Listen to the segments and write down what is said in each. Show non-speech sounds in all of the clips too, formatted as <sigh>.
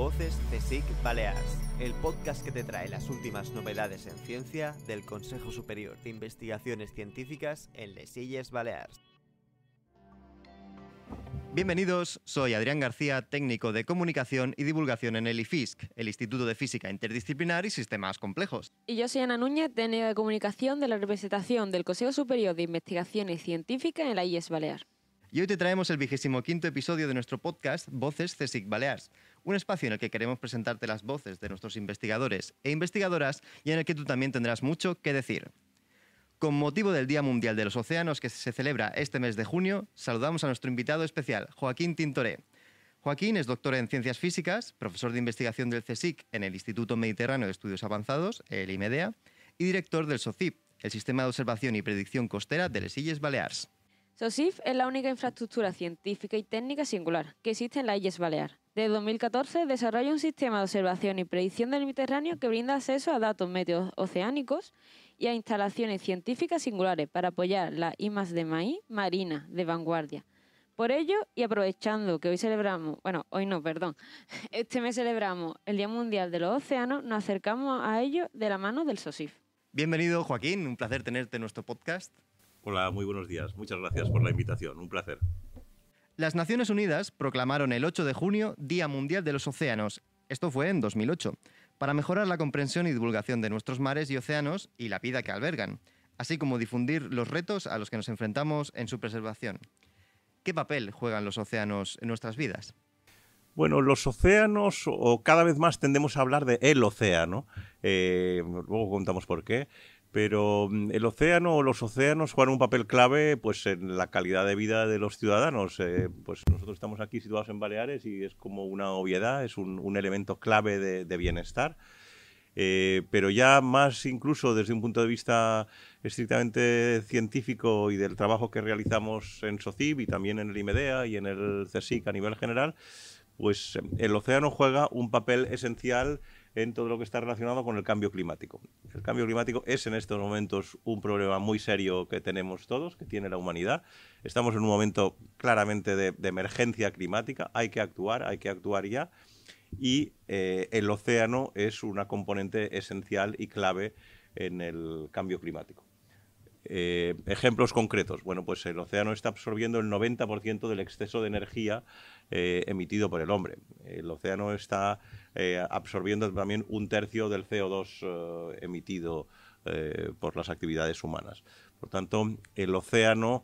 Voces CSIC Balears, el podcast que te trae las últimas novedades en ciencia del Consejo Superior de Investigaciones Científicas en Les Illes Balears. Bienvenidos, soy Adrián García, técnico de comunicación y divulgación en el IFISC, el Instituto de Física Interdisciplinar y Sistemas Complejos. Y yo soy Ana Núñez, técnico de comunicación de la representación del Consejo Superior de Investigaciones Científicas en la IES Balear. Y hoy te traemos el vigésimo quinto episodio de nuestro podcast Voces CSIC Balears, un espacio en el que queremos presentarte las voces de nuestros investigadores e investigadoras y en el que tú también tendrás mucho que decir. Con motivo del Día Mundial de los Océanos que se celebra este mes de junio, saludamos a nuestro invitado especial, Joaquín Tintoré. Joaquín es doctor en Ciencias Físicas, profesor de investigación del CSIC en el Instituto Mediterráneo de Estudios Avanzados, el IMEDEA, y director del SOCIP, el Sistema de Observación y Predicción Costera de las Illes Baleares. SOCIF es la única infraestructura científica y técnica singular que existe en las Illes Balear. Desde 2014 desarrolla un sistema de observación y predicción del Mediterráneo que brinda acceso a datos meteo-oceánicos y a instalaciones científicas singulares para apoyar la IMAS de maíz marina de vanguardia. Por ello, y aprovechando que hoy celebramos, bueno, hoy no, perdón, <laughs> este mes celebramos el Día Mundial de los Océanos, nos acercamos a ello de la mano del SOSIF. Bienvenido, Joaquín, un placer tenerte en nuestro podcast. Hola, muy buenos días. Muchas gracias por la invitación, un placer. Las Naciones Unidas proclamaron el 8 de junio Día Mundial de los Océanos. Esto fue en 2008, para mejorar la comprensión y divulgación de nuestros mares y océanos y la vida que albergan, así como difundir los retos a los que nos enfrentamos en su preservación. ¿Qué papel juegan los océanos en nuestras vidas? Bueno, los océanos, o cada vez más tendemos a hablar de el océano, eh, luego contamos por qué, pero mm, el océano o los océanos juegan un papel clave pues en la calidad de vida de los ciudadanos. Eh, pues nosotros estamos aquí situados en Baleares y es como una obviedad, es un, elemento clave de, bienestar. Eh, pero ya más incluso desde un punto de vista estrictamente científico y del trabajo que realizamos en SOCIB y también en el IMEDEA y en el CSIC a nivel general, pues el océano juega un papel esencial en todo lo que está relacionado con el cambio climático. El cambio climático es en estos momentos un problema muy serio que tenemos todos, que tiene la humanidad. Estamos en un momento claramente de, emergencia climática, hay que actuar, hay que actuar ya. Y eh, el océano es una componente esencial y clave en el cambio climático. Eh, ejemplos concretos. Bueno, pues el océano está absorbiendo el 90% del exceso de energía eh, emitido por el hombre. El océano está eh, absorbiendo también un tercio del CO2 eh, emitido eh, por las actividades humanas. Por tanto, el océano,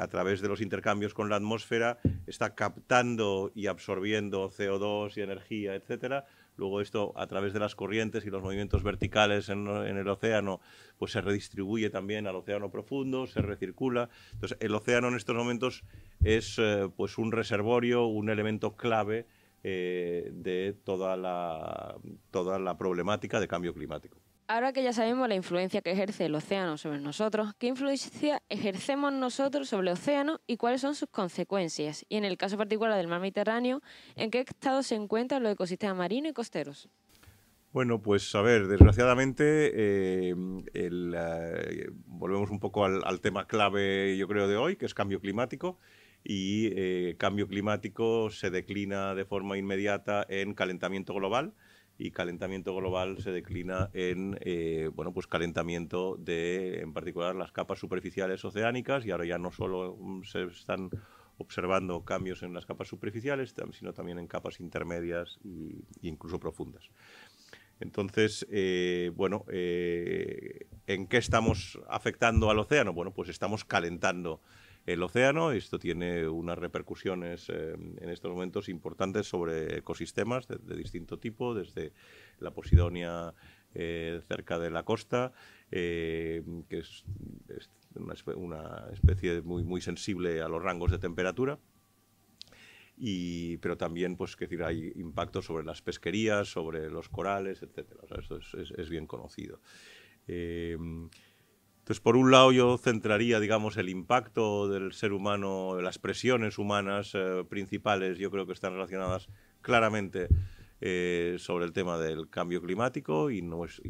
a través de los intercambios con la atmósfera, está captando y absorbiendo CO2 y energía, etcétera, Luego esto a través de las corrientes y los movimientos verticales en, el océano, pues se redistribuye también al océano profundo, se recircula. Entonces el océano en estos momentos es pues un reservorio, un elemento clave eh, de toda la, toda la problemática de cambio climático. Ahora que ya sabemos la influencia que ejerce el océano sobre nosotros, ¿qué influencia ejercemos nosotros sobre el océano y cuáles son sus consecuencias? Y en el caso particular del mar Mediterráneo, ¿en qué estado se encuentran los ecosistemas marinos y costeros? Bueno, pues a ver, desgraciadamente, eh, eh, volvemos un poco al, al tema clave, yo creo, de hoy, que es cambio climático y eh, cambio climático se declina de forma inmediata en calentamiento global y calentamiento global se declina en eh, bueno pues calentamiento de en particular las capas superficiales oceánicas y ahora ya no solo mm, se están observando cambios en las capas superficiales sino también en capas intermedias e incluso profundas entonces eh, bueno en qué estamos afectando al océano bueno pues estamos calentando el océano. Esto tiene unas repercusiones eh, en estos momentos importantes sobre ecosistemas de, distinto tipo, desde la Posidonia eh, cerca de la costa, eh, que es, una, especie muy, muy sensible a los rangos de temperatura. pero también pues decir hay impactos sobre las pesquerías sobre los corales etc. esto es, bien conocido entonces, por un lado, yo centraría, digamos, el impacto del ser humano, las presiones humanas eh, principales, yo creo que están relacionadas claramente eh, sobre el tema del cambio climático y,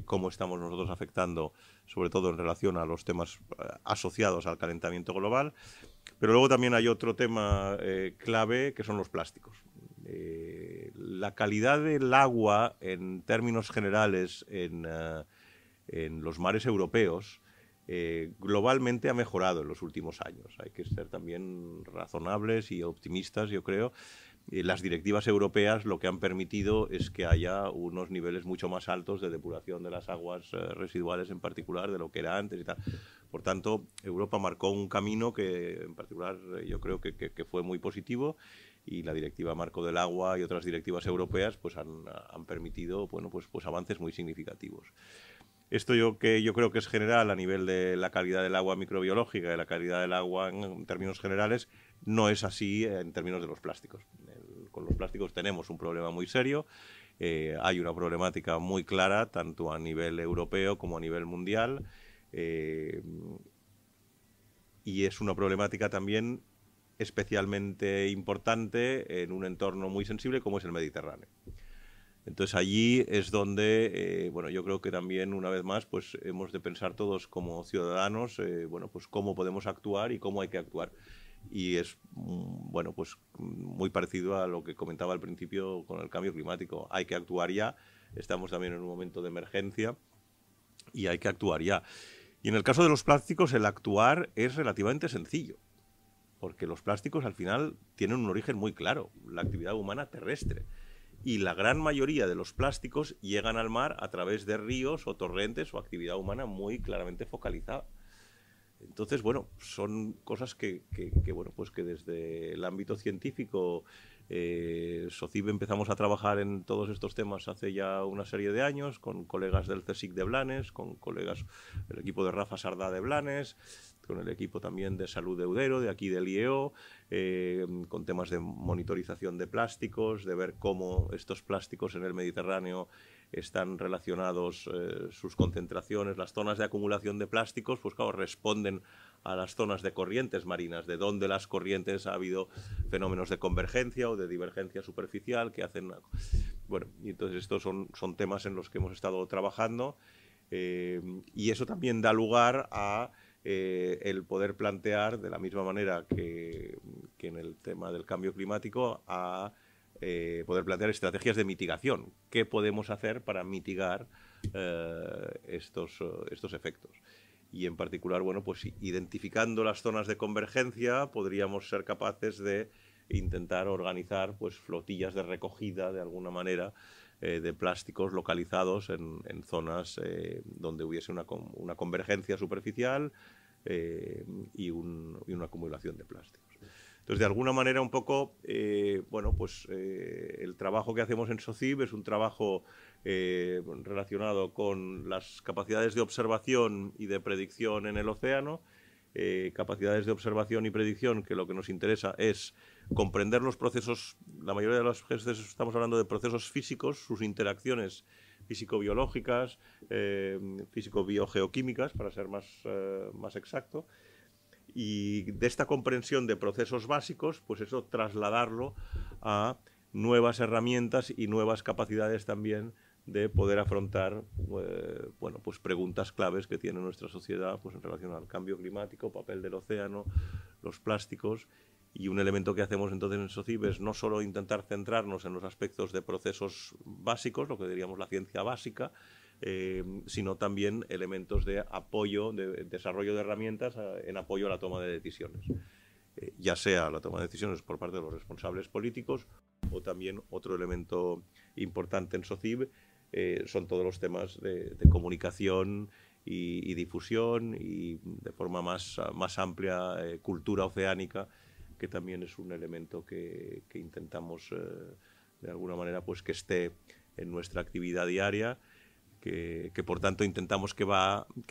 cómo estamos nosotros afectando, sobre todo en relación a los temas eh, asociados al calentamiento global. Pero luego también hay otro tema clave que son los plásticos. la calidad del agua, en términos generales, en los mares europeos, eh, globalmente ha mejorado en los últimos años. Hay que ser también razonables y optimistas, yo creo. Eh, las directivas europeas lo que han permitido es que haya unos niveles mucho más altos de depuración de las aguas eh, residuales en particular de lo que era antes Por tanto, Europa marcó un camino que en particular yo creo que, fue muy positivo y la directiva Marco del Agua y otras directivas europeas pues han, permitido bueno, pues, pues avances muy significativos. Esto yo, que yo creo que es general a nivel de la calidad del agua microbiológica y la calidad del agua en términos generales, no es así en términos de los plásticos. con los plásticos tenemos un problema muy serio, eh, hay una problemática muy clara tanto a nivel europeo como a nivel mundial eh, y es una problemática también especialmente importante en un entorno muy sensible como es el Mediterráneo. Entonces allí es donde, eh, yo creo que también una vez más, pues, hemos de pensar todos como ciudadanos, eh, pues, cómo podemos actuar y cómo hay que actuar. Y es, mm, bueno, pues muy parecido a lo que comentaba al principio con el cambio climático. Hay que actuar ya, estamos también en un momento de emergencia y hay que actuar ya. Y en el caso de los plásticos, el actuar es relativamente sencillo, porque los plásticos al final tienen un origen muy claro, la actividad humana terrestre y la gran mayoría de los plásticos llegan al mar a través de ríos o torrentes o actividad humana muy claramente focalizada. Entonces, bueno, son cosas que, bueno, pues que desde el ámbito científico eh, SOCIB empezamos a trabajar en todos estos temas hace ya una serie de años, con colegas del CSIC de Blanes, con colegas del equipo de Rafa Sardá de Blanes, con el equipo también de Salud de Eudero, de aquí del IEO, eh, con temas de monitorización de plásticos, de ver cómo estos plásticos en el Mediterráneo están relacionados eh, sus concentraciones, las zonas de acumulación de plásticos, pues claro, responden a las zonas de corrientes marinas, de dónde las corrientes ha habido fenómenos de convergencia o de divergencia superficial que hacen... Bueno, y entonces estos son, son temas en los que hemos estado trabajando eh, y eso también da lugar a eh, el poder plantear de la misma manera que, en el tema del cambio climático a eh, poder plantear estrategias de mitigación. ¿Qué podemos hacer para mitigar eh, estos, efectos? Y en particular, bueno, pues identificando las zonas de convergencia, podríamos ser capaces de intentar organizar pues flotillas de recogida de alguna manera de plásticos localizados en, zonas donde hubiese una convergencia superficial eh, y, una acumulación de plásticos. Entonces, de alguna manera, un poco, eh, bueno, pues eh, el trabajo que hacemos en SOCIB es un trabajo relacionado con las capacidades de observación y de predicción en el océano, capacidades de observación y predicción que lo que nos interesa es comprender los procesos, la mayoría de las veces estamos hablando de procesos físicos, sus interacciones físico-biológicas, eh, físico-biogeoquímicas, para ser eh, más, exacto. Y de esta comprensión de procesos básicos, pues eso trasladarlo a nuevas herramientas y nuevas capacidades también de poder afrontar eh, bueno, pues preguntas claves que tiene nuestra sociedad pues en relación al cambio climático, papel del océano, los plásticos y un elemento que hacemos entonces en SOCIB es no solo intentar centrarnos en los aspectos de procesos básicos, lo que diríamos la ciencia básica, eh, sino también elementos de apoyo, de desarrollo de herramientas eh, en apoyo a la toma de decisiones, eh, ya sea la toma de decisiones por parte de los responsables políticos o también otro elemento importante en SOCIB son todos los temas de, comunicación y, difusión y de forma más amplia cultura oceánica que también es un elemento que, intentamos eh, de alguna manera pues que esté en nuestra actividad diaria, que, por tanto intentamos que,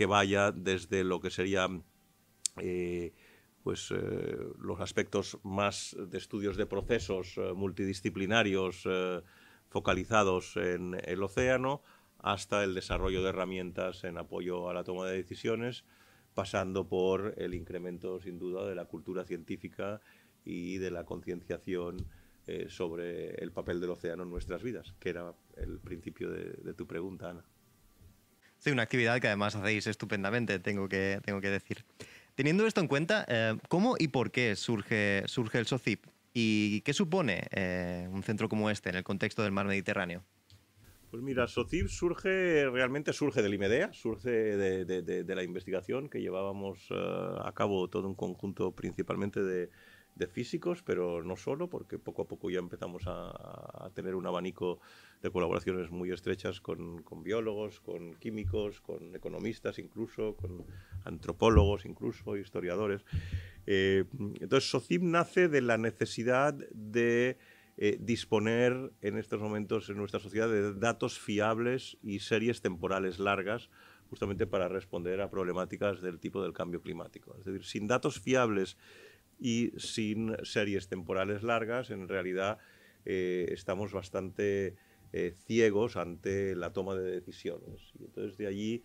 vaya desde lo que serían eh, pues, eh, los aspectos más de estudios de procesos multidisciplinarios focalizados en el océano hasta el desarrollo de herramientas en apoyo a la toma de decisiones pasando por el incremento, sin duda, de la cultura científica y de la concienciación eh, sobre el papel del océano en nuestras vidas, que era el principio de, tu pregunta, Ana. Sí, una actividad que además hacéis estupendamente, tengo que, tengo que decir. Teniendo esto en cuenta, eh, ¿cómo y por qué surge, surge el SOCIP? ¿Y qué supone eh, un centro como este en el contexto del mar Mediterráneo? Pues mira, Socib surge, realmente surge del IMEDEA, surge de, la investigación que llevábamos eh, a cabo todo un conjunto principalmente de, físicos, pero no solo, porque poco a poco ya empezamos a, tener un abanico de colaboraciones muy estrechas con, biólogos, con químicos, con economistas incluso, con antropólogos incluso, historiadores. Eh, entonces, Socib nace de la necesidad de eh, disponer en estos momentos en nuestra sociedad de datos fiables y series temporales largas justamente para responder a problemáticas del tipo del cambio climático. Es decir, sin datos fiables y sin series temporales largas, en realidad eh, estamos bastante eh, ciegos ante la toma de decisiones. Y entonces de allí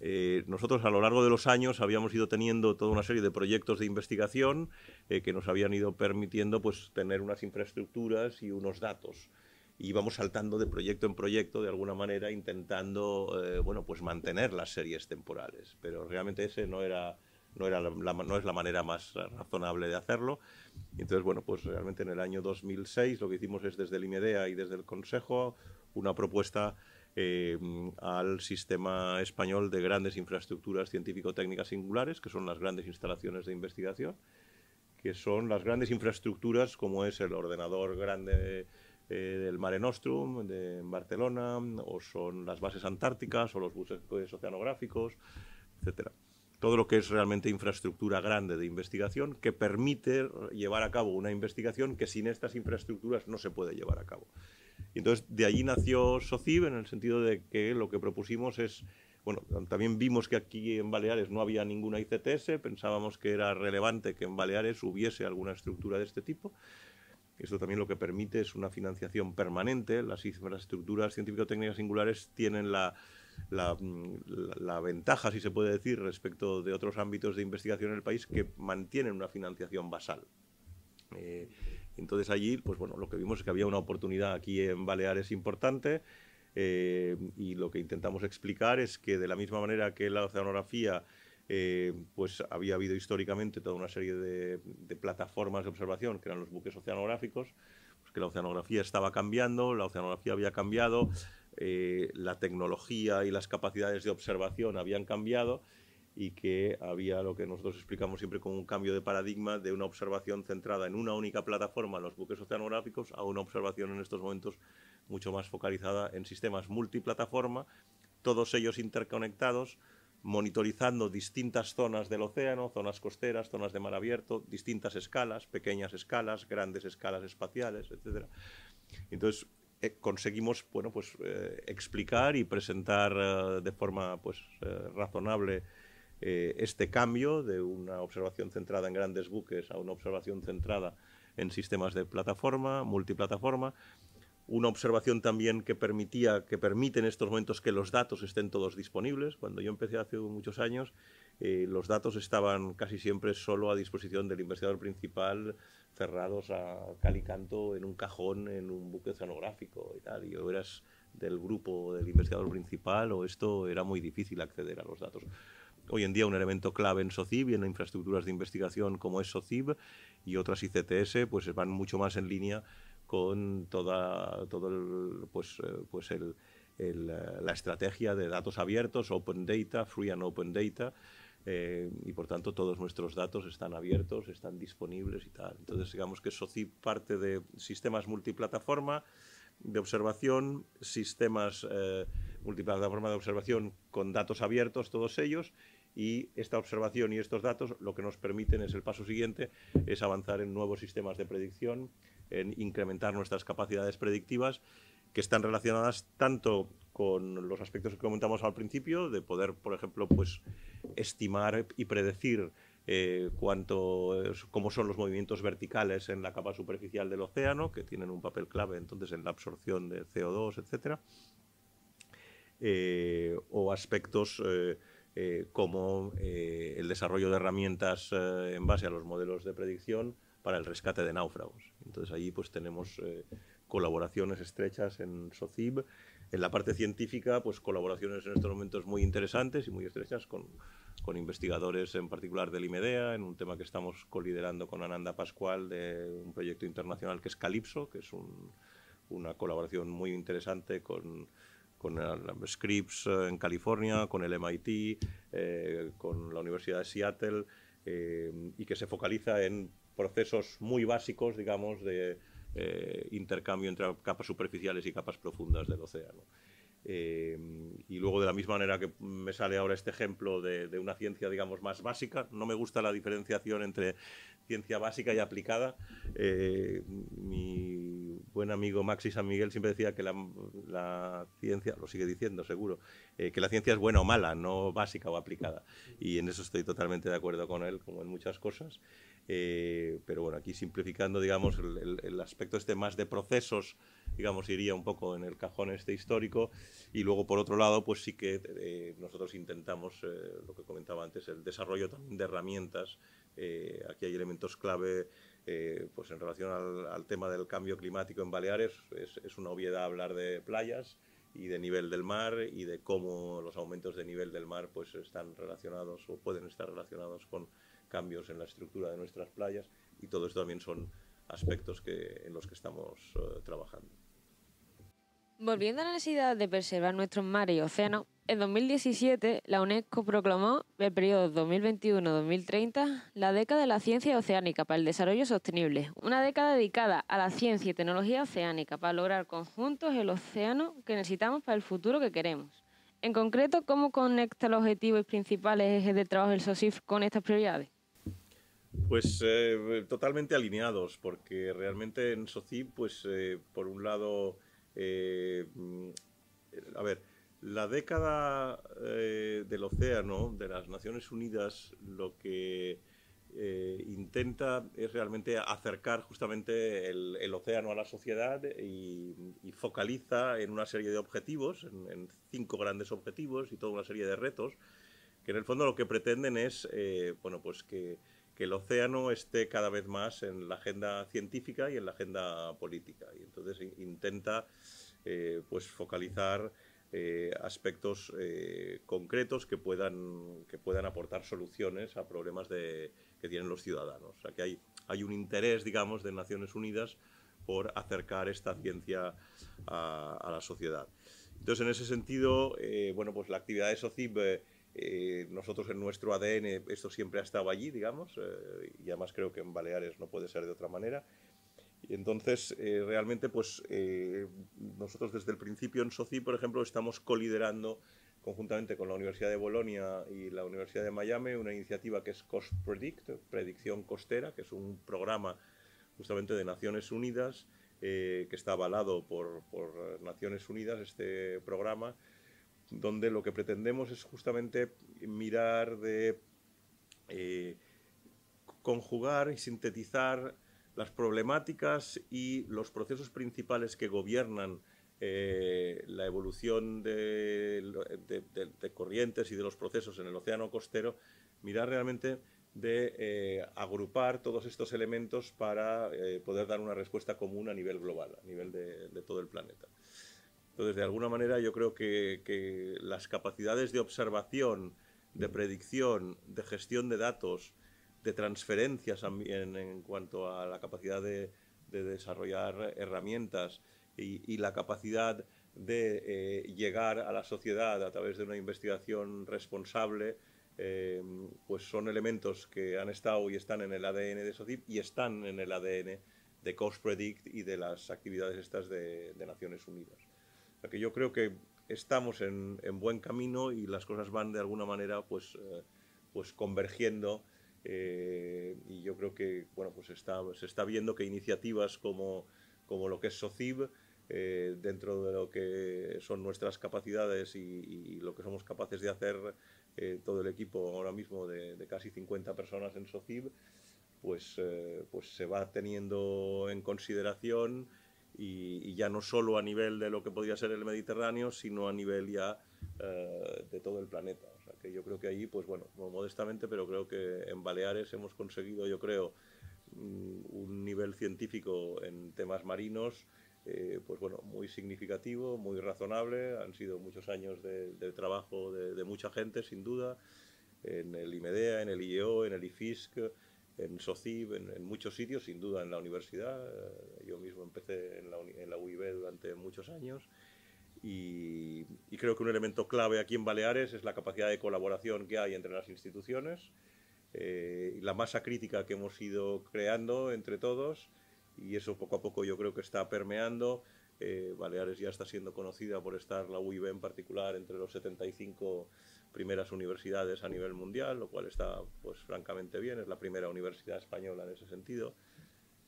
eh, nosotros a lo largo de los años habíamos ido teniendo toda una serie de proyectos de investigación eh, que nos habían ido permitiendo pues, tener unas infraestructuras y unos datos. Y íbamos saltando de proyecto en proyecto, de alguna manera, intentando eh, bueno, pues mantener las series temporales. Pero realmente ese no era, no, era no es la manera más razonable de hacerlo. Entonces, bueno, pues realmente en el año 2006 lo que hicimos es desde el IMEDEA y desde el Consejo una propuesta Em, al sistema español de grandes infraestructuras científico-técnicas singulares, que son las grandes instalaciones de investigación, que son las grandes infraestructuras como es el ordenador grande eh, del Mare Nostrum de Barcelona, o son las bases antárticas, o los buses pues, oceanográficos, etc. todo lo que es realmente infraestructura grande de investigación que permite llevar a cabo una investigación que sin estas infraestructuras no se puede llevar a cabo. Y entonces de allí nació SOCIB en el sentido de que lo que propusimos es, bueno, también vimos que aquí en Baleares no había ninguna ICTS, pensábamos que era relevante que en Baleares hubiese alguna estructura de este tipo. Esto también lo que permite es una financiación permanente. Las estructuras científico-técnicas singulares tienen mm, la, ventaja, si se puede decir, respecto de otros ámbitos de investigación en el país que mantienen una financiación basal. Eh, entonces allí, pues bueno, lo que vimos es que había una oportunidad aquí en Baleares importante eh, y lo que intentamos explicar es que de la misma manera que la oceanografía eh, pues había habido históricamente toda una serie de, plataformas de observación que eran los buques oceanográficos, pues que la oceanografía estaba cambiando, la oceanografía había cambiado, eh, la tecnología y las capacidades de observación habían cambiado y que había lo que nosotros explicamos siempre como un cambio de paradigma de una observación centrada en una única plataforma, los buques oceanográficos, a una observación en estos momentos mucho más focalizada en sistemas multiplataforma, todos ellos interconectados, monitorizando distintas zonas del océano, zonas costeras, zonas de mar abierto, distintas escalas, pequeñas escalas, grandes escalas espaciales, etc. Entonces, eh, conseguimos bueno pues eh, explicar y presentar eh, de forma pues razonable eh, este cambio de una observación centrada en grandes buques a una observación centrada en sistemas de plataforma, multiplataforma, una observación también que permitía, que permite en estos momentos que los datos estén todos disponibles. Cuando yo empecé hace muchos años, eh, los datos estaban casi siempre solo a disposición del investigador principal, cerrados a cal y canto en un cajón, en un buque oceanográfico y tal. Y o eras del grupo del investigador principal o esto era muy difícil acceder a los datos hoy en día un elemento clave en SOCIB y en infraestructuras de investigación como es SOCIB y otras ICTS, pues van mucho más en línea con toda, todo pues, eh, pues el, la estrategia de datos abiertos, open data, free and open data, eh, y por tanto todos nuestros datos están abiertos, están disponibles y tal. Entonces digamos que SOCIB parte de sistemas multiplataforma de observación, sistemas eh, multiplataforma de observación con datos abiertos, todos ellos, y esta observación y estos datos lo que nos permiten es el paso siguiente, es avanzar en nuevos sistemas de predicción, en incrementar nuestras capacidades predictivas que están relacionadas tanto con los aspectos que comentamos al principio, de poder, por ejemplo, pues, estimar y predecir eh, cuánto cómo son los movimientos verticales en la capa superficial del océano, que tienen un papel clave entonces en la absorción de CO2, etcétera, eh, o aspectos eh, eh, como eh, el desarrollo de herramientas eh, en base a los modelos de predicción para el rescate de náufragos. Entonces ahí pues tenemos colaboraciones estrechas en SOCIB. En la parte científica, pues colaboraciones en estos momentos muy interesantes y muy estrechas con, con investigadores en particular del IMEDEA, en un tema que estamos coliderando con Ananda Pascual de un proyecto internacional que es Calypso, que es una colaboración muy interesante con con el Scripps eh, en California, con el MIT, eh, con la Universidad de Seattle, eh, y que se focaliza en procesos muy básicos, digamos, de intercambio entre capas superficiales y capas profundas del océano. y luego de la misma manera que me sale ahora este ejemplo de, de, una ciencia, digamos, más básica, no me gusta la diferenciación entre ciencia básica y aplicada. Eh, mi buen amigo Maxi San Miguel siempre decía que la, ciencia, lo sigue diciendo seguro, eh, que la ciencia es buena o mala, no básica o aplicada. Y en eso estoy totalmente de acuerdo con él, como en muchas cosas. Eh, pero bueno, aquí simplificando, digamos, el, aspecto este más de procesos, digamos, iría un poco en el cajón este histórico. Y luego, por otro lado, pues sí que nosotros intentamos, lo que comentaba antes, el desarrollo también de herramientas eh, aquí hay elementos clave eh, pues en relación al, tema del cambio climático en Baleares. Es, una obviedad hablar de playas y de nivel del mar y de cómo los aumentos de nivel del mar pues están relacionados o pueden estar relacionados con cambios en la estructura de nuestras playas y todo esto también son aspectos que, en los que estamos eh, trabajando. Volviendo a la necesidad de preservar nuestros mares y océanos, en 2017, la UNESCO proclamó el periodo 2021-2030 la década de la ciencia oceánica para el desarrollo sostenible, una década dedicada a la ciencia y tecnología oceánica para lograr conjuntos el océano que necesitamos para el futuro que queremos. En concreto, ¿cómo conecta los objetivos y principales ejes de trabajo del SOCIF con estas prioridades? Pues eh, totalmente alineados, porque realmente en SOCIF, pues eh, por un lado, eh, mm, a ver, la década eh, del océano de las Naciones Unidas lo que eh, intenta es realmente acercar justamente el, océano a la sociedad y, focaliza en una serie de objetivos, en, cinco grandes objetivos y toda una serie de retos, que en el fondo lo que pretenden es eh, bueno, pues que, el océano esté cada vez más en la agenda científica y en la agenda política. Y entonces intenta pues focalizar eh, aspectos eh, concretos que puedan, que puedan aportar soluciones a problemas que tienen los ciudadanos. O sea, que hay, hay un interés, digamos, de Naciones Unidas por acercar esta ciencia a, la sociedad. Entonces, en ese sentido, eh, bueno, pues la actividad de Socib, nosotros en nuestro ADN, esto siempre ha estado allí, digamos, y además creo que en Baleares no puede ser de otra manera entonces, eh, realmente, pues eh, nosotros desde el principio en SOCI, por ejemplo, estamos coliderando conjuntamente con la Universidad de Bolonia y la Universidad de Miami una iniciativa que es Cost Predict, Predicción Costera, que es un programa justamente de Naciones Unidas eh, que está avalado por, Naciones Unidas, este programa, donde lo que pretendemos es justamente mirar de conjugar y sintetizar las problemáticas y los procesos principales que gobiernan eh, la evolución de, corrientes y de los procesos en el océano costero, mirar realmente de eh, agrupar todos estos elementos para eh, poder dar una respuesta común a nivel global, a nivel de, todo el planeta. Entonces, de alguna manera, yo creo que las capacidades de observación, de predicción, de gestión de datos, de transferencias también en cuanto a la capacidad de, desarrollar herramientas y, la capacidad de eh, llegar a la sociedad a través de una investigación responsable, eh, pues son elementos que han estado y están en el ADN de SOCIP y están en el ADN de Cost Predict y de las actividades estas de, Naciones Unidas. que yo creo que estamos en, buen camino y las cosas van de alguna manera pues, eh, pues convergiendo eh, y yo creo que bueno, pues se está viendo que iniciativas como, como lo que es SOCIB, eh, dentro de lo que son nuestras capacidades y, lo que somos capaces de hacer eh, todo el equipo ahora mismo de, casi 50 personas en SOCIB, pues, pues se va teniendo en consideración y, y, ya no solo a nivel de lo que podría ser el Mediterráneo, sino a nivel ya de todo el planeta que yo creo que allí, pues bueno, modestamente, pero creo que en Baleares hemos conseguido, yo creo, mm, un nivel científico en temas marinos, eh, pues bueno, muy significativo, muy razonable. Han sido muchos años de, trabajo de, mucha gente, sin duda, en el IMEDEA, en el IEO, en el IFISC, en SOCIB, en, muchos sitios, sin duda en la universidad. Yo mismo empecé en la, en la UIB durante muchos años y, creo que un elemento clave aquí en Baleares es la capacidad de colaboración que hay entre las instituciones, eh, la masa crítica que hemos ido creando entre todos y eso poco a poco yo creo que está permeando. Eh, Baleares ya está siendo conocida por estar la UIB en particular entre los 75 primeras universidades a nivel mundial, lo cual está pues francamente bien, es la primera universidad española en ese sentido.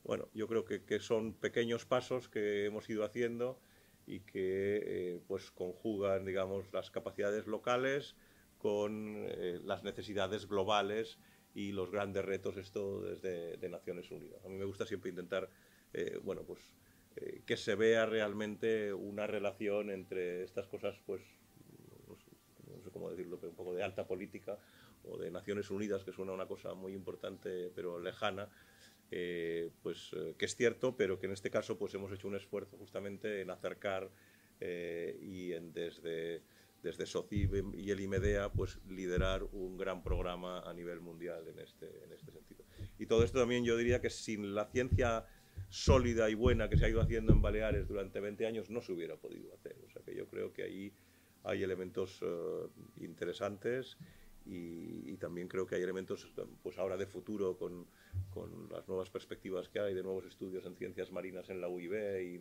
Bueno, yo creo que son pequeños pasos que hemos ido haciendo y que eh, pues conjugan digamos, las capacidades locales con eh, las necesidades globales y los grandes retos esto desde de Naciones Unidas. A mí me gusta siempre intentar eh, pues, que se vea realmente una relación entre estas cosas, pues, no sé, no sé, cómo decirlo, pero un poco de alta política o de Naciones Unidas, que suena una cosa muy importante pero lejana, eh, pues, eh, que es cierto, pero que en este caso pues, hemos hecho un esfuerzo justamente en acercar eh, y en desde, desde SOCIB y el IMEDEA pues, liderar un gran programa a nivel mundial en este, en este sentido. Y todo esto también yo diría que sin la ciencia sólida y buena que se ha ido haciendo en Baleares durante 20 años no se hubiera podido hacer. O sea que yo creo que ahí hay elementos interesantes y, también creo que hay elementos pues ahora de futuro con, las nuevas perspectivas que hay de nuevos estudios en ciencias marinas en la UIB y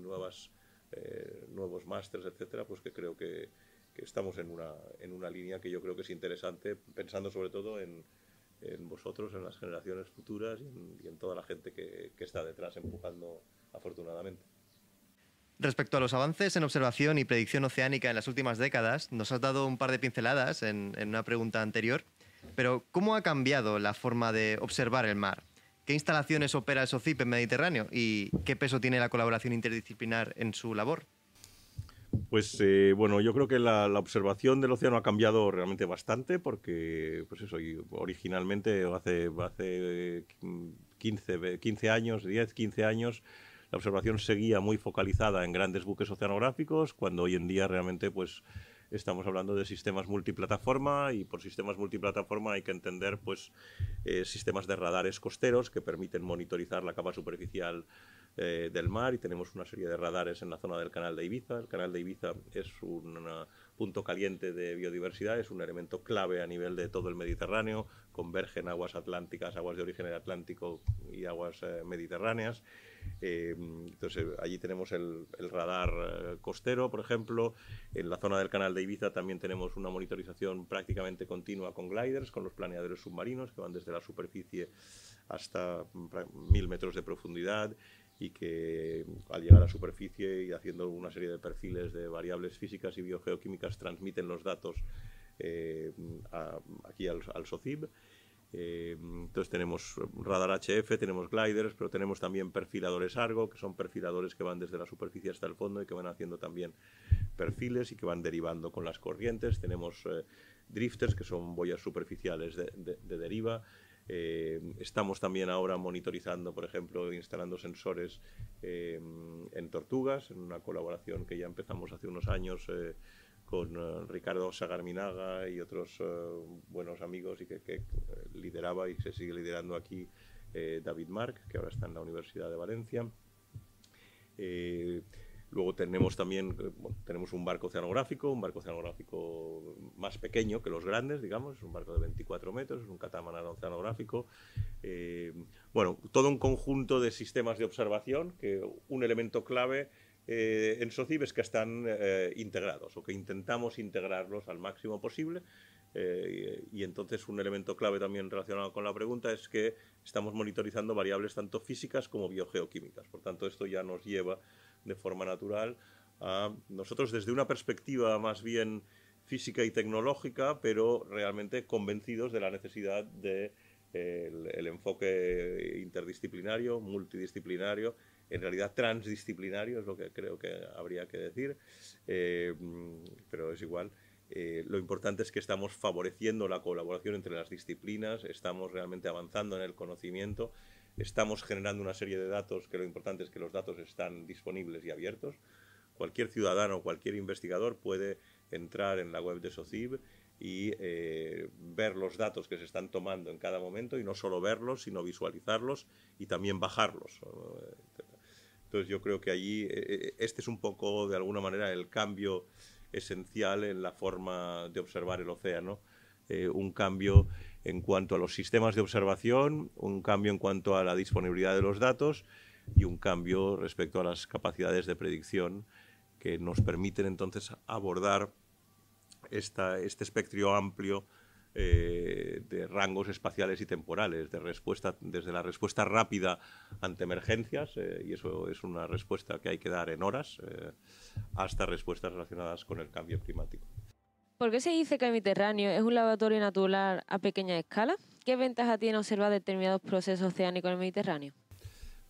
eh, nuevos másteres, etcétera, pues que creo que, estamos en una, en una línea que yo creo que es interesante, pensando sobre todo en, vosotros, en las generaciones futuras y en, toda la gente que está detrás empujando afortunadamente. Respecto a los avances en observación y predicción oceánica en las últimas décadas, nos has dado un par de pinceladas en, una pregunta anterior, pero ¿cómo ha cambiado la forma de observar el mar? ¿Qué instalaciones opera el SOCIP en Mediterráneo y qué peso tiene la colaboración interdisciplinar en su labor? Pues eh, bueno, yo creo que la, observación del océano ha cambiado realmente bastante porque, pues eso, originalmente hace, hace 15, eh, 15 años, 10, 15 años, la observación seguía muy focalizada en grandes buques oceanográficos, cuando hoy en día realmente pues estamos hablando de sistemas multiplataforma y por sistemas multiplataforma hay que entender pues eh, sistemas de radares costeros que permiten monitorizar la capa superficial eh, del mar y tenemos una serie de radares en la zona del canal de Ibiza. El canal de Ibiza es un punto caliente de biodiversidad, es un elemento clave a nivel de todo el Mediterráneo, convergen aguas atlánticas, aguas de origen atlántico y aguas eh, mediterráneas. Eh, entonces, allí tenemos el, radar eh, costero, por ejemplo. En la zona del canal de Ibiza también tenemos una monitorización prácticamente continua con gliders, con los planeadores submarinos que van desde la superficie hasta mm, mil metros de profundidad y que al llegar a la superficie y haciendo una serie de perfiles de variables físicas y biogeoquímicas transmiten los datos eh, aquí al SOCIB. Eh, entonces tenemos radar HF, tenemos gliders, pero tenemos también perfiladores Argo, que son perfiladores que van desde la superficie hasta el fondo y que van haciendo también perfiles y que van derivando con las corrientes. Tenemos eh, drifters, que son boyas superficiales de, deriva. Eh, estamos también ahora monitorizando, por ejemplo, instalando sensores en tortugas, en una colaboración que ya empezamos hace unos años con eh, Ricardo Sagarminaga y otros eh, buenos amigos y que, eh, lideraba y se sigue liderando aquí David Mark, que ahora está en la Universidad de Valencia. luego tenemos también tenemos un barco oceanográfico, un barco oceanográfico más pequeño que los grandes, digamos, es un barco de 24 metros, un catamarán oceanográfico. bueno, todo un conjunto de sistemas de observación que un elemento clave eh, en SOCIBES que están eh, integrados o que intentamos integrarlos al máximo posible. Eh, y, entonces un elemento clave también relacionado con la pregunta es que estamos monitorizando variables tanto físicas como biogeoquímicas. Por tanto, esto ya nos lleva de forma natural a nosotros desde una perspectiva más bien física y tecnológica, pero realmente convencidos de la necesidad de eh, el enfoque interdisciplinario, multidisciplinario en realidad transdisciplinario, es lo que creo que habría que decir, eh, pero es igual. Eh, lo importante es que estamos favoreciendo la colaboración entre las disciplinas, estamos realmente avanzando en el conocimiento, estamos generando una serie de datos que lo importante es que los datos están disponibles y abiertos. Cualquier ciudadano, cualquier investigador puede entrar en la web de SOCIB y eh, ver los datos que se están tomando en cada momento y no solo verlos, sino visualizarlos y también bajarlos yo creo que allí eh, eh, este es un poco, de alguna manera, el cambio esencial en la forma de observar el océano. Eh, un cambio en cuanto a los sistemas de observación, un cambio en cuanto a la disponibilidad de los datos y un cambio respecto a las capacidades de predicción que nos permiten entonces abordar este espectro amplio eh, de rangos espaciales y temporales, de respuesta, desde la respuesta rápida ante emergencias, eh, y eso es una respuesta que hay que dar en horas, eh, hasta respuestas relacionadas con el cambio climático. ¿Por qué se dice que el Mediterráneo es un laboratorio natural a pequeña escala? ¿Qué ventaja tiene observar determinados procesos oceánicos en el Mediterráneo?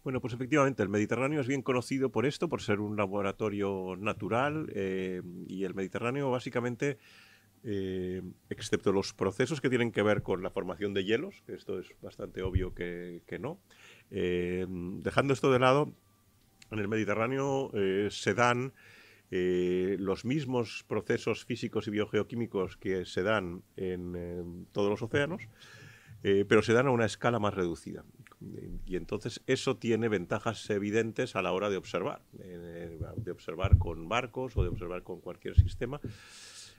Bueno, pues efectivamente, el Mediterráneo es bien conocido por esto, por ser un laboratorio natural, y el Mediterráneo básicamente eh, excepto los procesos que tienen que ver con la formación de hielos, que esto es bastante obvio que, no. Eh, dejando esto de lado, en el Mediterráneo eh, se dan los mismos procesos físicos y biogeoquímicos que se dan en todos los océanos, pero se dan a una escala más reducida. Y entonces eso tiene ventajas evidentes a la hora de observar, de observar con barcos o de observar con cualquier sistema.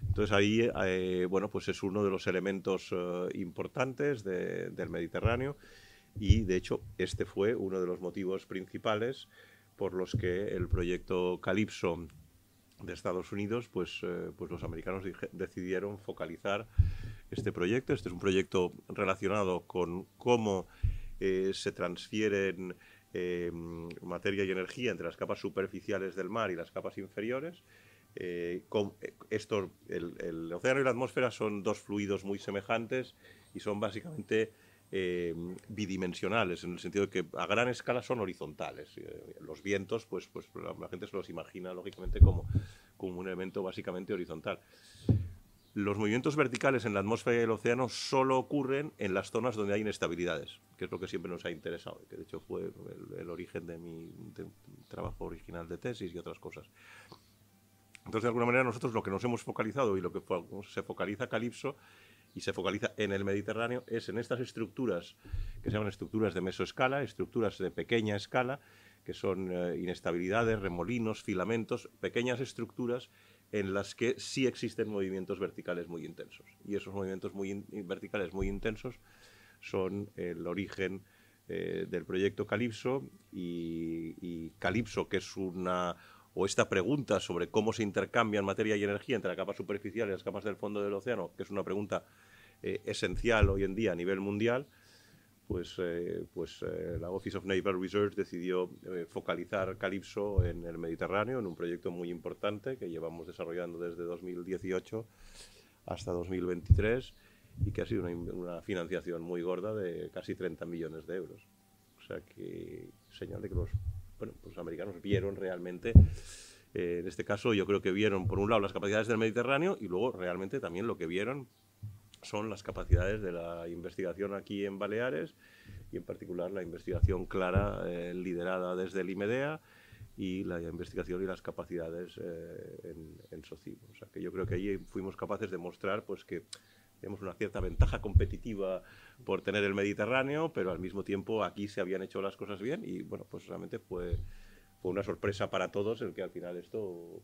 Entonces ahí, eh, pues es uno de los elementos eh, importantes del Mediterráneo y de hecho este fue uno de los motivos principales por los que el proyecto Calypso de Estados Unidos, pues, eh, pues los americanos decidieron focalizar este proyecto. Este es un proyecto relacionado con cómo se transfieren materia y energía entre las capas superficiales del mar y las capas inferiores eh, con, eh, el, océano y la atmósfera son dos fluidos muy semejantes y son básicamente eh, bidimensionales, en el sentido de que a gran escala son horizontales. Los vientos, pues, pues la gente se los imagina lógicamente como, como un elemento básicamente horizontal. Los movimientos verticales en la atmósfera y el océano solo ocurren en las zonas donde hay inestabilidades, que es lo que siempre nos ha interesado, que de hecho fue el, origen de mi trabajo original de tesis y otras cosas. Entonces, de alguna manera, nosotros lo que nos hemos focalizado y lo que se focaliza Calipso y se focaliza en el Mediterráneo es en estas estructuras que se llaman estructuras de mesoescala, estructuras de pequeña escala, que son eh, inestabilidades, remolinos, filamentos, pequeñas estructuras en las que sí existen movimientos verticales muy intensos. Y esos movimientos muy verticales muy intensos son el origen eh, del proyecto Calipso y, y Calipso, que es una o esta pregunta sobre cómo se intercambian materia y energía entre la capa superficial y las capas del fondo del océano, que es una pregunta eh, esencial hoy en día a nivel mundial, pues, eh, pues eh, la Office of Naval Research decidió focalizar Calypso en el Mediterráneo, en un proyecto muy importante que llevamos desarrollando desde 2018 hasta 2023 y que ha sido una, financiación muy gorda de casi 30 millones de euros. O sea que señal de que los bueno, pues los americanos vieron realmente, eh, en este caso yo creo que vieron por un lado las capacidades del Mediterráneo y luego realmente también lo que vieron son las capacidades de la investigación aquí en Baleares y en particular la investigación clara eh, liderada desde el IMEDEA y la investigación y las capacidades eh, en, en O sea, que yo creo que ahí fuimos capaces de mostrar pues, que tenemos una cierta ventaja competitiva por tener el Mediterráneo, pero al mismo tiempo aquí se habían hecho las cosas bien y bueno, pues realmente fue, fue una sorpresa para todos el que al final esto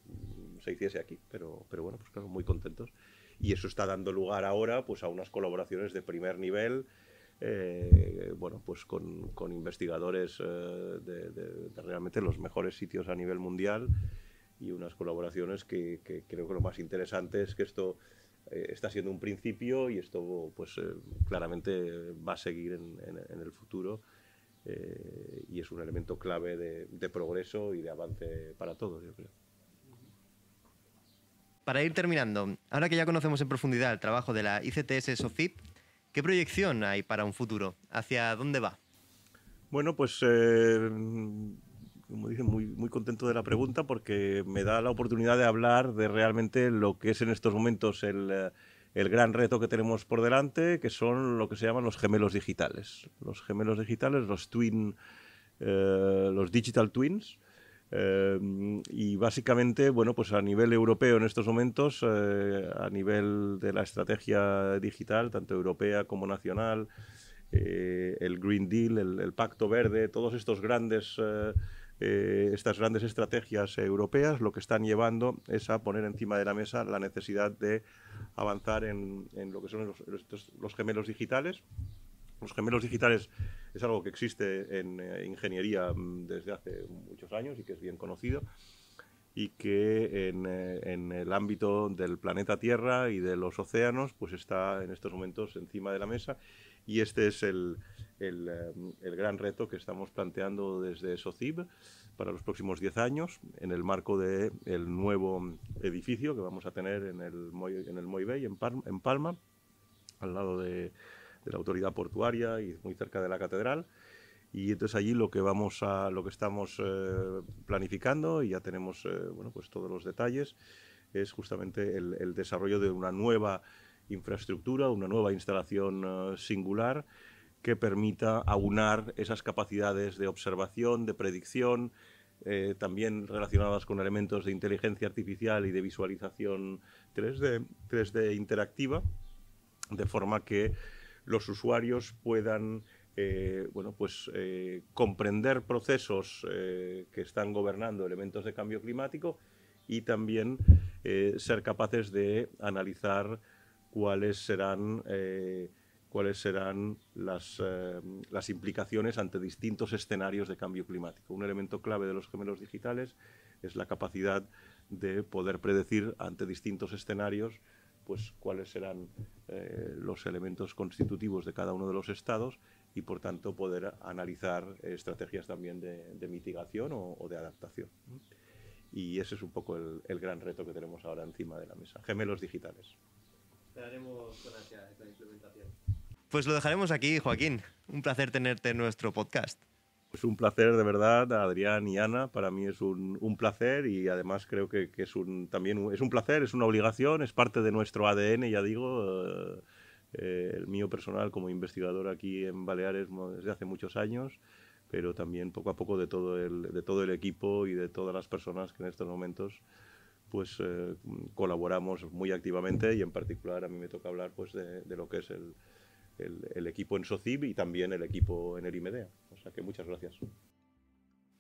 se hiciese aquí, pero, pero bueno, pues claro, muy contentos. Y eso está dando lugar ahora pues a unas colaboraciones de primer nivel, eh, bueno, pues con, con investigadores eh, de, realmente los mejores sitios a nivel mundial y unas colaboraciones que, que creo que lo más interesante es que esto eh, está siendo un principio y esto pues eh, claramente va a seguir en, el futuro eh, y es un elemento clave de, de progreso y de avance para todos, yo creo. Para ir terminando, ahora que ya conocemos en profundidad el trabajo de la ICTS SOFIP, ¿qué proyección hay para un futuro? ¿Hacia dónde va? Bueno, pues como muy, contento de la pregunta porque me da la oportunidad de hablar de realmente lo que es en estos momentos el, eh, gran reto que tenemos por delante, que son lo que se llaman los gemelos digitales. Los gemelos digitales, los twin, eh, los digital twins. Eh, y básicamente, bueno, pues a nivel europeo en estos momentos, a nivel de la estrategia digital, tanto europea como nacional, el Green Deal, el, Pacto Verde, todos estos grandes eh, estas grandes estrategias europeas lo que están llevando es a poner encima de la mesa la necesidad de avanzar en, en lo que son los, los, gemelos digitales. Los gemelos digitales es algo que existe en eh, ingeniería mm, desde hace muchos años y que es bien conocido y que en, eh, en, el ámbito del planeta Tierra y de los océanos pues está en estos momentos encima de la mesa y este es el, Em, el, gran reto que estamos planteando desde SOCIB para los próximos 10 años en el marco del el nuevo edificio que vamos a tener en el, Moy, en el en Palma, al lado de, la autoridad portuaria y muy cerca de la catedral y entonces allí lo que vamos a lo que estamos eh, planificando y ya tenemos eh, bueno pues todos los detalles es justamente el, desarrollo de una nueva infraestructura una nueva instalación eh, singular que permita aunar esas capacidades de observación, de predicción, eh, también relacionadas con elementos de inteligencia artificial y de visualización 3D, 3D interactiva, de forma que los usuarios puedan eh, bueno, pues, eh, comprender procesos que están gobernando elementos de cambio climático y también ser capaces de analizar cuáles serán cuáles serán eh, las, implicaciones ante distintos escenarios de cambio climático. Un elemento clave de los gemelos digitales es la capacidad de poder predecir ante distintos escenarios pues cuáles serán eh, los elementos constitutivos de cada uno de los estados y por tanto poder analizar estrategias también de, mitigación o, de adaptación. Y ese es un poco el, gran reto que tenemos ahora encima de la mesa, gemelos digitales. implementación. Pues lo dejaremos aquí, Joaquín. Un placer tenerte en nuestro podcast. Es pues un placer de verdad, Adrián y Ana. Para mí es un, placer y además creo que, es un, también es un placer, es una obligación, es parte de nuestro ADN, ya digo. Eh, eh, el mío personal como investigador aquí en Baleares desde hace muchos años pero también poco a poco de todo el, de todo el equipo y de todas las personas que en estos momentos pues eh, colaboramos muy activamente y en particular a mí me toca hablar pues de lo que es el, el, equipo en SOCIB y también el equipo en el O sea que muchas gracias.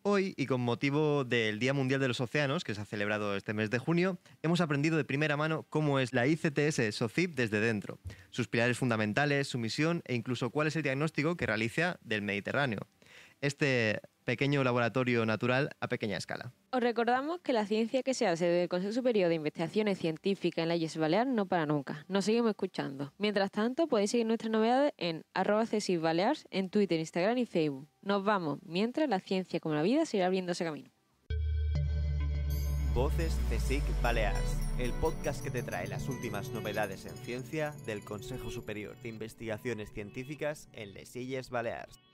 Hoy, y con motivo del Día Mundial de los Océanos, que se ha celebrado este mes de junio, hemos aprendido de primera mano cómo es la ICTS SOCIP desde dentro, sus pilares fundamentales, su misión e incluso cuál es el diagnóstico que realiza del Mediterráneo. Este pequeño laboratorio natural a pequeña escala. Os recordamos que la ciencia que se hace desde el Consejo Superior de Investigaciones Científicas en la IES Balear no para nunca. Nos seguimos escuchando. Mientras tanto, podéis seguir nuestras novedades en arroba Balears en Twitter, Instagram y Facebook. Nos vamos, mientras la ciencia como la vida seguirá abriéndose camino. Voces CSIC Balears, el podcast que te trae las últimas novedades en ciencia del Consejo Superior de Investigaciones Científicas en Les Illes Balears.